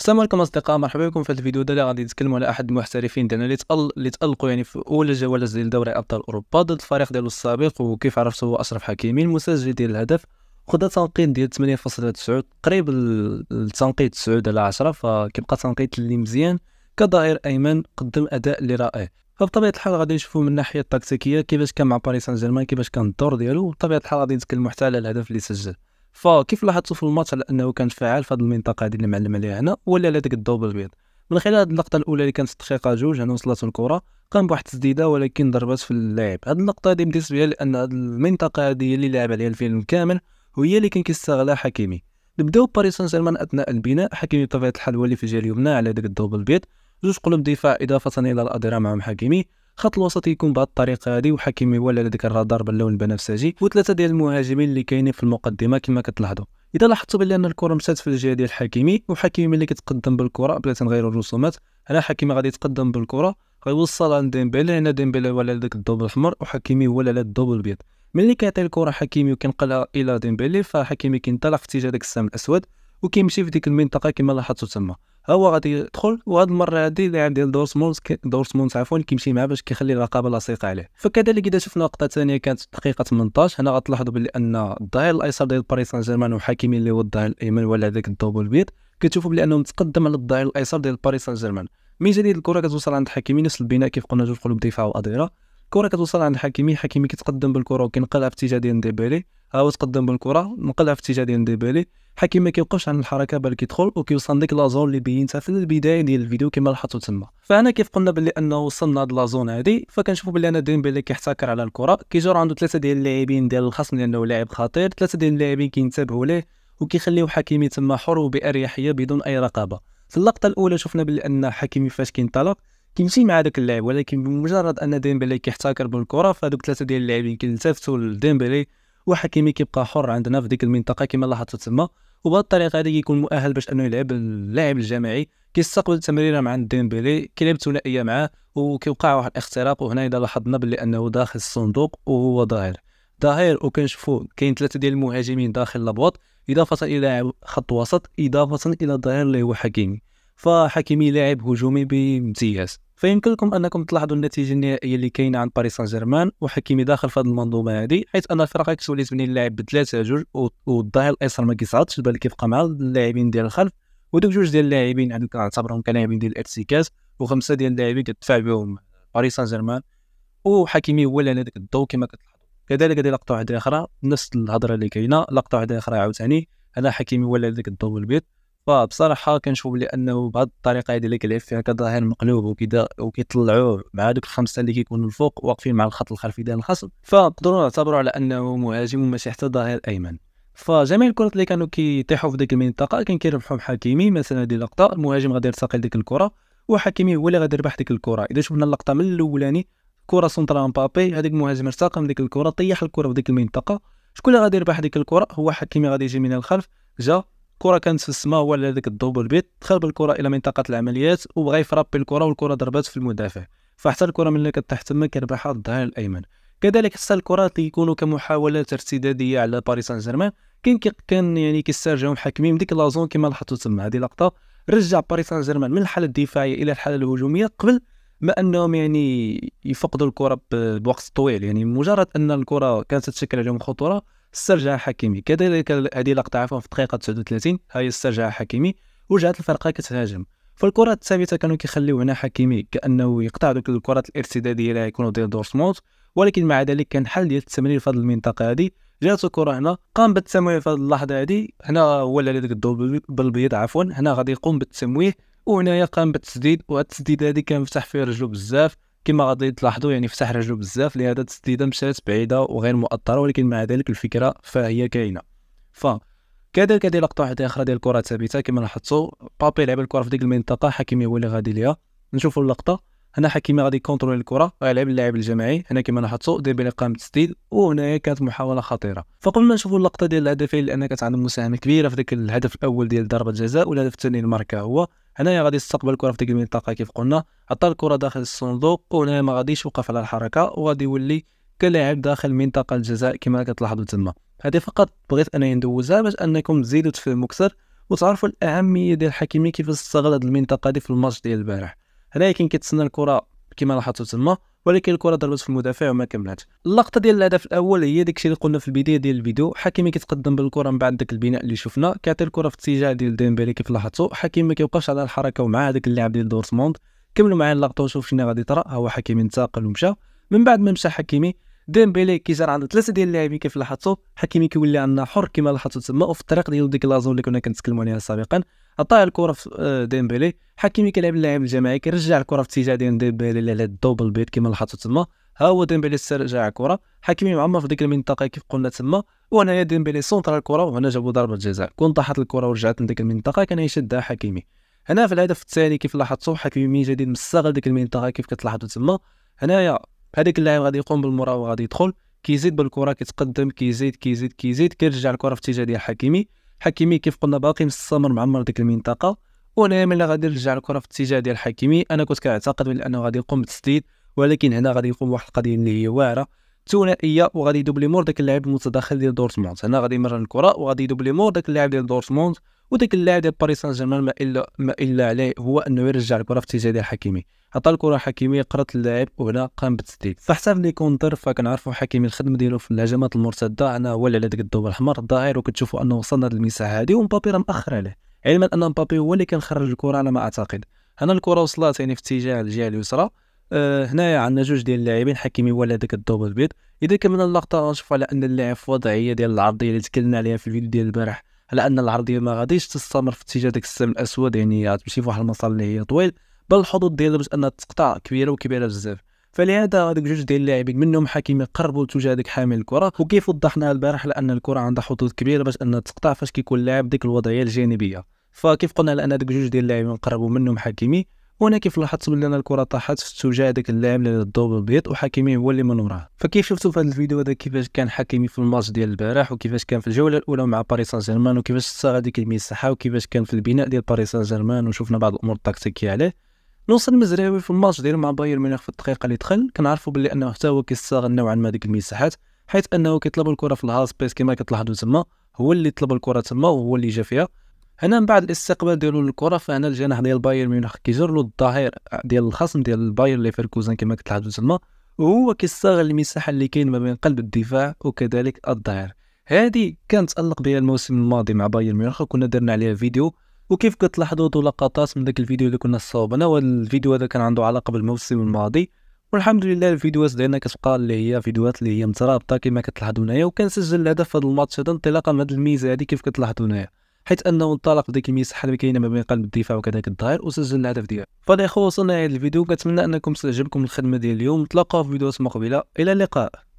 السلام عليكم اصدقاء مرحبا بكم في هذا الفيديو اللي غادي نتكلموا على احد المحترفين ديالنا اللي تأل... اللي تالقوا يعني في اول جوله ديال دوري ابطال اوروبا ضد الفريق ديالو السابق وكيف عرفتوا هو اشرف حكيمي المسجل ديال الهدف خدا تنقيط ديال 8.9 قريب التنقيط 9 على 10 فكيبقى تنقيط اللي مزيان كظهير ايمن قدم اداء اللي رائع فبطبيعه الحال غادي نشوفوا من الناحيه التكتيكيه كيفاش كان مع باريس سان جيرمان كيفاش كان الدور ديالو وبطبيعه الحال غادي نتكلموا حتى على الهدف اللي سجل فكيف لاحظتوا في الماتش على انه كان فعال في هذه المنطقه هذه اللي معلم عليها هنا ولا على ديك الدوبل البيض من خلال هذه اللقطه الاولى اللي كانت دقيقه جوج هنا يعني وصلت الكره قام بواحد التسديده ولكن ضربات في اللاعب هذه اللقطه هذه بالنسبه لان هذه المنطقه هذه اللي لعب عليها الفيلم كامل وهي اللي كان كيستغلها حكيمي نبداو باريس سان جيرمان اثناء البناء حكيمي بطبيعه الحال هو اللي في جهه اليمنى على ديك الدوبل بيض جوج قلوب دفاع اضافه الى الاضرار معهم حكيمي خط الوسط يكون بهذه الطريقه هذه وحكيمي هو لديك على الرادار باللون البنفسجي وثلاثه ديال المهاجمين اللي كاينين في المقدمه كما كتلاحظوا اذا لاحظتوا بان الكره مشات في الجهه ديال حكيمي وحكيمي اللي كتقدم بالكره بلا تنغيروا الرسومات هنا حكيمي غادي يتقدم بالكره غيوصل عند ديمبيلي هنا ديمبيلي ولا لديك على الدوبل الاحمر وحكيمي هو اللي على الدوبل الابيض ملي كيعطي الكره حكيمي وكينقلها الى ديمبيلي فحكيمي كينطلق في اتجاه داك السهم الاسود وكيمشي في ديك المنطقه كما لاحظتوا تما ها هو غادي يدخل وهاد المره هادي اللاعب ديال دورسمونز دورسمونز عفوا كيمشي معاه باش كيخلي الرقابه لاصقه عليه فكذلك اذا شفنا لقطه ثانيه كانت دقيقه 18 هنا غتلاحظوا بلي ان الظهير الايسر ديال باريس سان جيرمان وحكيمي اللي هو الظهير الايمن ولا هذاك الدوبل بيت كتشوفوا بلي انه متقدم على الظهير الايسر ديال باريس سان جيرمان من جديد الكره كتوصل عند حكيمي نفس البناء كيف قلنا جوج قلوب دفاع واضيره الكره كتوصل عند حكيمي حكيمي كيتقدم بالكره وكينقلها في اتجاه ديال ديبالي ها هو تقدم بالكره نقلها في اتجاه ديال ديبالي حكي ما كيوقفش عن الحركه بل كيدخل وكيوصل ديك لازون اللي بينتها في البدايه ديال الفيديو كما لاحظتوا تما فهنا كيف قلنا باللي انه وصلنا هاد لازون هادي فكنشوفوا باللي انا ديمبيلي كيحتكر على الكره كيجور عنده ثلاثه ديال اللاعبين ديال الخصم لانه لاعب خطير ثلاثه ديال اللاعبين كينتبهوا ليه وكيخليو حكيمي تما حر وباريحيه بدون اي رقابه في اللقطه الاولى شفنا باللي ان حكيمي فاش كينطلق كيمشي مع داك اللاعب ولكن بمجرد ان ديمبلي كيحتكر بالكره فهذوك ثلاثه ديال اللاعبين كيلتفتوا لديمبلي وحكيمي كيبقى حر عندنا في ديك المنطقه كما لاحظتوا تما وبهذه الطريقه هذه كيكون مؤهل باش انه يلعب اللاعب الجماعي كيستقبل التمريره مع ديمبيلي كيلعب ثنائيه معاه وكيوقع واحد الاختراق وهنا اذا لاحظنا باللي انه داخل الصندوق وهو ظاهر ظاهر وكنشوفوا كاين ثلاثه ديال المهاجمين داخل لابواط اضافه الى لاعب خط وسط اضافه الى الظهير اللي هو حكيمي فحكيمي لاعب هجومي بامتياز فيمكنكم انكم تلاحظوا النتيجه النهائيه اللي كاينه عن باريس سان جيرمان وحكيمي داخل في هذه المنظومه هذه حيث ان الفرقه كتولي تبني اللاعب بثلاثه جوج والظهير الايسر ما كيصعدش بل كيبقى مع اللاعبين ديال الخلف ودوك جوج ديال اللاعبين عندك كنعتبرهم كلاعبين ديال الارتكاز وخمسه ديال اللاعبين كتدفع بهم باريس سان جيرمان وحكيمي هو اللي على داك كما كتلاحظوا كذلك هذه لقطه واحده اخرى نفس الهضره اللي كاينه لقطه واحده اخرى عاوتاني انا حكيمي هو اللي على الضو البيض فبصراحه كنشوف لانه بهذه الطريقه هذه اللي كيلعب فيها كظاهر مقلوب وكذا وكيطلعوه مع دوك الخمسه اللي كيكونوا الفوق واقفين مع الخط الخلفي ديال الخصم فنقدروا نعتبروا على انه مهاجم وماشي حتى ظهير ايمن فجميع الكرات اللي كانوا كيطيحوا في ديك المنطقه كان كيربحهم حكيمي مثلا هذه اللقطه المهاجم غادي يرتقي لديك الكره وحكيمي هو اللي غادي يربح ديك الكره اذا شفنا اللقطه من الاولاني كره سونترا مبابي هذاك المهاجم ارتقى من ديك الكره طيح الكره في ديك المنطقه شكون اللي غادي يربح ديك الكره هو حكيمي غادي يجي من الخلف جا الكره كانت في السماء هو اللي هذاك الدوبل بيت دخل بالكره الى منطقه العمليات وبغى يفرابي الكره والكره ضربات في المدافع فحتى الكره ملي كتحت تما كيربحها الظهير الايمن كذلك حتى الكرات اللي يكونوا كمحاولات ارتداديه على باريس سان جيرمان كان كان يعني كيسترجعوا محكمين ديك لازون كما لاحظتوا تما هذه لقطه رجع باريس سان جيرمان من الحاله الدفاعيه الى الحاله الهجوميه قبل ما انهم يعني يفقدوا الكره بوقت طويل يعني مجرد ان الكره كانت تشكل عليهم خطوره استرجع حكيمي كذلك هذه لقطه عفوا في الدقيقه 39 هاي استرجع حكيمي وجات الفرقه كتهاجم فالكرات الثابته كانوا كيخليو هنا حكيمي كانه يقطع دوك الكرات الارتداديه اللي غيكونوا ديال دورتموند ولكن مع ذلك كان حل ديال التمرير في هذه المنطقه هذه جات الكرة هنا قام بالتمويه في هذه اللحظه هذه هنا هو اللي داك الضوء بالبيض عفوا هنا غادي يقوم بالتمويه وهنايا قام بالتسديد والتسديد هذه كان مفتح فيه رجلو بزاف كما غادي تلاحظوا يعني فتح رجله بزاف لهذا التسديده مشات بعيده وغير مؤطره ولكن مع ذلك الفكره فهي كاينه ف كذلك هذه لقطه واحده اخرى ديال الكره ثابته كما لاحظتوا بابي لعب الكره في ديك المنطقه حكيمي هو اللي غادي ليها نشوفوا اللقطه هنا حكيمي غادي يكونترول الكره ويلعب اللاعب الجماعي هنا كما لاحظتوا ديبيلي قام بالتسديد وهنا كانت محاوله خطيره فقبل ما نشوفوا اللقطه ديال الهدفين لان كانت عندهم مساهمه كبيره في ذاك الهدف الاول ديال ضربه جزاء والهدف الثاني الماركه هو هنايا غادي يستقبل الكره في ديك المنطقه كيف قلنا عطى الكره داخل الصندوق وهنا ما غاديش يوقف على الحركه وغادي يولي كلاعب داخل منطقه الجزاء كما كتلاحظوا تما هذه فقط بغيت انا ندوزها باش انكم تزيدوا تفهموا اكثر وتعرفوا الاهميه ديال الحكيمي كيف استغل هذه المنطقه دي في الماتش ديال البارح هنايا كاين كيتسنى الكره كما لاحظتوا تما ولكن الكره ضربت في المدافع وما كملات اللقطه ديال الهدف الاول هي داكشي اللي قلنا في البدايه ديال الفيديو حكيمي كيتقدم بالكره من بعد داك البناء اللي شفنا كيعطي الكره في اتجاه ديال ديمبلي كيف لاحظتوا حكيمي ما كيبقاش على الحركه ومع هذاك اللاعب ديال دورتموند كملوا معايا اللقطه وشوف شنو غادي طرا هو حكيمي انتقل ومشى من بعد ما مشى حكيمي ديمبيلي كي كيجر عنده ثلاثه ديال اللاعبين كيف لاحظتوا حكيمي كيولي عندنا حر كما لاحظتوا تما وفي الطريق ديالو ديك لازون اللي كنا كنتكلموا عليها سابقا عطى الكره في آه، ديمبيلي حكيمي كيلعب اللاعب الجماعي كيرجع الكره في اتجاه ديال ديمبيلي اللي على الدوبل بيت كما لاحظتوا تما ها هو ديمبيلي استرجع الكره حكيمي معمر في ديك المنطقه كيف قلنا تما وهنايا ديمبيلي سونتر الكره وهنا جابوا ضربه جزاء كون طاحت الكره ورجعت لديك المنطقه كان يشدها حكيمي هنا في الهدف الثاني كيف لاحظتوا حكيمي جديد مستغل ديك المنطقه كيف كتلاحظوا تما هنايا هذاك اللاعب غادي يقوم بالمراوغه غادي يدخل كيزيد بالكره كيتقدم كيزيد كيزيد كيزيد كيرجع الكره في الاتجاه ديال حكيمي حكيمي كيف قلنا باقي مستمر معمر ديك المنطقه وانا ملي غادي يرجع الكره في الاتجاه ديال حكيمي انا كنت كنعتقد بانه غادي يقوم بالتسديد ولكن هنا غادي يقوم بواحد القضيه اللي هي واعره ثنائيه وغادي لي مور داك اللاعب المتداخل ديال دورتموند هنا غادي يمرن الكره وغادي لي مور داك اللاعب ديال دورتموند وذاك اللاعب ديال باريس سان جيرمان ما الا ما الا عليه هو انه يرجع الكره في اتجاه ديال حكيمي عطى الكره حكيمي قرات اللاعب وهنا قام بالتسديد فحسب لي كونتر فكنعرفوا حكيمي الخدمه ديالو في الهجمات المرتده انا هو اللي على ديك الضوء الاحمر الظاهر وكتشوفوا انه وصلنا للمساحه المساحه هذه ومبابي راه مأخر عليه علما ان مبابي هو اللي كان خرج الكره على ما اعتقد هنا الكره وصلت يعني في اتجاه الجهه اليسرى آه، هنايا عندنا جوج ديال اللاعبين حكيمي ولا داك الدوبل بيض اذا كملنا اللقطه غنشوف على ان اللاعب في وضعيه ديال العرضيه اللي تكلمنا عليها في الفيديو ديال البارح على ان العرضيه ما غاديش تستمر في اتجاه داك السم الاسود يعني غتمشي في واحد المسار اللي هي طويل بل الحظوظ ديالها باش انها تقطع كبيره وكبيره بزاف فلهذا هذوك جوج ديال اللاعبين منهم حكيمي قربوا لتوجه داك حامل الكره وكيف وضحنا البارح لان الكره عندها حظوظ كبيره باش انها تقطع فاش كيكون اللاعب ديك الوضعيه الجانبيه فكيف قلنا لان هذوك جوج ديال اللاعبين قربوا منهم حكيمي وانا كيف لاحظت بلي انا الكره طاحت في اتجاه هذاك اللاعب اللي الضوء البيض وحكيمي هو اللي من وراه فكيف شفتوا في هذا الفيديو هذا كيفاش كان حكيمي في الماتش ديال البارح وكيفاش كان في الجوله الاولى مع باريس سان جيرمان وكيفاش صار هذيك المساحه وكيفاش كان في البناء ديال باريس سان جيرمان وشفنا بعض الامور التكتيكيه عليه نوصل مزراوي في الماتش ديالو مع بايرن ميونخ في الدقيقه اللي دخل كنعرفوا بلي انه حتى هو كيستغل نوعا ما ديك المساحات حيث انه كيطلب الكره في الهاسبيس سبيس كما كتلاحظوا تما هو اللي طلب الكره تما وهو اللي جا فيها هنا من بعد الاستقبال ديالو للكره فهنا الجناح ديال بايرن ميونخ كيجر له الظهير ديال الخصم ديال باير ليفركوزن كما كتلاحظوا تما وهو كيستغل المساحه اللي كاين ما بين قلب الدفاع وكذلك الظهير هذه كانت تالق بها الموسم الماضي مع بايرن ميونخ وكنا درنا عليها فيديو وكيف كتلاحظوا دو لقطات من داك الفيديو اللي كنا صوبنا والفيديو هذا كان عنده علاقه بالموسم الماضي والحمد لله الفيديوهات ديالنا كتبقى اللي هي فيديوهات اللي هي مترابطه كما كتلاحظوا هنايا وكنسجل الهدف في هذا الماتش هذا انطلاقا من هذه الميزه هذه كيف كتلاحظوا هنايا حيث انه انطلق بديك المساحه المكينه ما بين قلب الدفاع وكذلك الظهير وسجل الهدف ديالو فالاخوه وصلنا الى الفيديو كنتمنى انكم تعجبكم الخدمه ديال اليوم نتلاقاو في فيديوهات مقبله الى اللقاء